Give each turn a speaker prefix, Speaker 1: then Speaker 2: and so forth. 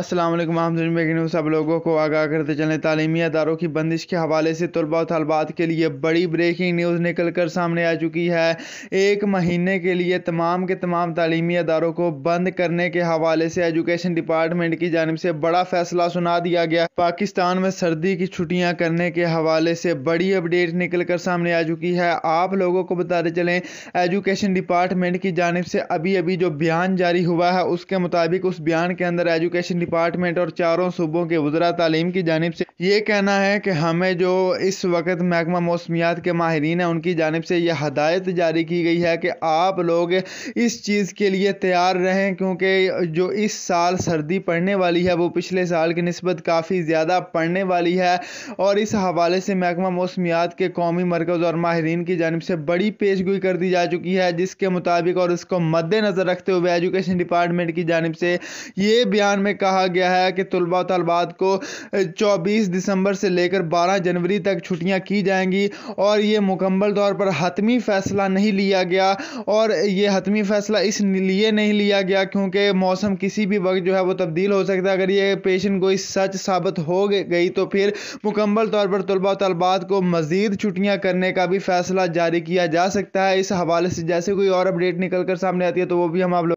Speaker 1: असलम आमदन बेगिन सब लोगों को आगाह करते चलें तालीमी अदारों की बंदिश के हवाले से तलबा तलबात के लिए बड़ी ब्रेकिंग न्यूज़ निकल कर सामने आ चुकी है एक महीने के लिए तमाम के तमाम तालीमी अदारों को बंद करने के हवाले से एजुकेशन डिपार्टमेंट की जानब से बड़ा फैसला सुना दिया गया पाकिस्तान में सर्दी की छुट्टियाँ करने के हवाले से बड़ी अपडेट निकल कर सामने आ चुकी है आप लोगों को बताते चलें एजुकेशन डिपार्टमेंट की जानब से अभी अभी जो बयान जारी हुआ है उसके मुताबिक उस बयान के अंदर एजुकेशन डिपार्टमेंट और चारों सूबों के वजरा तालीम की जानब से ये कहना है कि हमें जो इस वक्त महकमा मौसमियात के माहरीन हैं उनकी जानब से यह हदायत जारी की गई है कि आप लोग इस चीज़ के लिए तैयार रहें क्योंकि जो इस साल सर्दी पड़ने वाली है वो पिछले साल की नस्बत काफ़ी ज़्यादा पड़ने वाली है और इस हवाले से महकमा मौसमियात के कौमी मरकज़ और माहरीन की जानब से बड़ी पेशगोई कर दी जा चुकी है जिसके मुताबिक और इसको मद्देनज़र रखते हुए एजुकेशन डिपार्टमेंट की जानब से ये बयान में कहा कहा गया है कि तलबा तलबात को 24 दिसंबर से लेकर 12 जनवरी तक छुट्टियां की जाएंगी और ये मुकम्मल तौर पर हतमी फ़ैसला नहीं लिया गया और ये हतमी फ़ैसला इसलिए नहीं लिया गया क्योंकि मौसम किसी भी वक्त जो है वो तब्दील हो सकता है अगर ये पेशन गोई सच साबित हो गई तो फिर मुकम्मल तौर पर तलबा तलबात को मज़ीद छुट्टियाँ करने का भी फ़ैसला जारी किया जा सकता है इस हवाले से जैसे कोई और अपडेट निकल कर सामने आती है तो वो भी हम आप लोग